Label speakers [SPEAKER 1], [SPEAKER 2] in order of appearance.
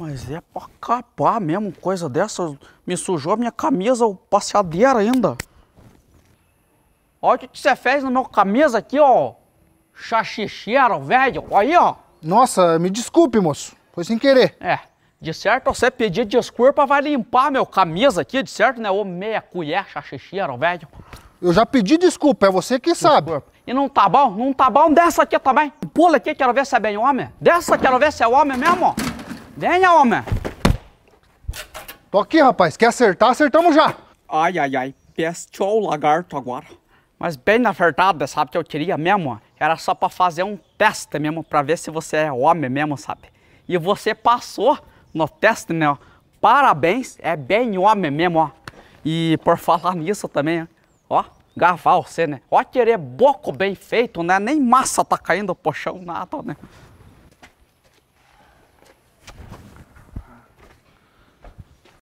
[SPEAKER 1] Mas é pra acabar mesmo, coisa dessa. Me sujou a minha camisa, o passeadeiro ainda. Olha o que você fez na minha camisa aqui, ó. Chachicheiro, velho. Aí, ó. Nossa, me desculpe, moço. Foi sem querer. É, de certo você pedir desculpa vai limpar meu camisa aqui, de certo, né? Ô meia colher chachicheiro, velho. Eu já pedi desculpa, é você que sabe. E não tá bom? Não tá bom dessa aqui também. Pula aqui, quero ver se é bem homem. Dessa quero ver se é homem mesmo, ó. Venha, homem. Tô aqui, rapaz. Quer acertar? Acertamos já. Ai, ai, ai. Pesteou o lagarto agora. Mas bem verdade, sabe? Que eu queria mesmo. Era só pra fazer um teste mesmo, pra ver se você é homem mesmo, sabe? E você passou no teste, né? Parabéns, é bem homem mesmo, ó. E por falar nisso também, ó, gavar você, né? Ó, querer boco bem feito, né? Nem massa tá caindo pro chão, nada, né?